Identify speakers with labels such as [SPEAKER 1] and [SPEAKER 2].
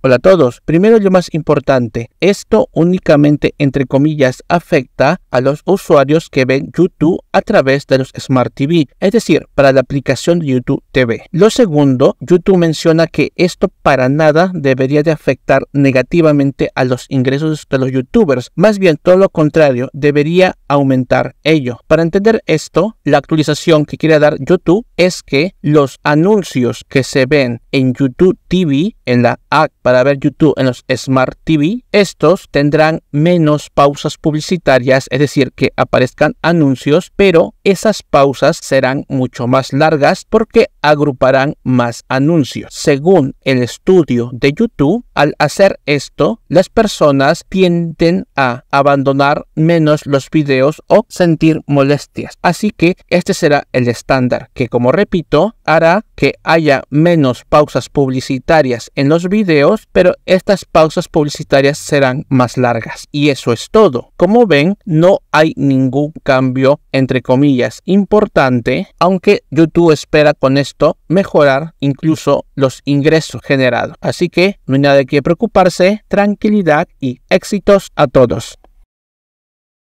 [SPEAKER 1] Hola a todos. Primero lo más importante, esto únicamente entre comillas afecta a los usuarios que ven YouTube a través de los Smart TV, es decir, para la aplicación de YouTube TV. Lo segundo, YouTube menciona que esto para nada debería de afectar negativamente a los ingresos de los youtubers, más bien todo lo contrario, debería aumentar ello. Para entender esto, la actualización que quiere dar YouTube es que los anuncios que se ven en YouTube TV en la app para ver YouTube en los Smart TV, estos tendrán menos pausas publicitarias, es decir, que aparezcan anuncios, pero esas pausas serán mucho más largas porque agruparán más anuncios. Según el estudio de YouTube, al hacer esto, las personas tienden a abandonar menos los videos o sentir molestias. Así que este será el estándar que, como repito, hará que haya menos pausas publicitarias en los videos, pero estas pausas publicitarias serán más largas. Y eso es todo. Como ven, no hay ningún cambio, entre comillas, importante, aunque YouTube espera con esto mejorar incluso los ingresos generados. Así que no hay nada que preocuparse, tranquilidad y éxitos a todos.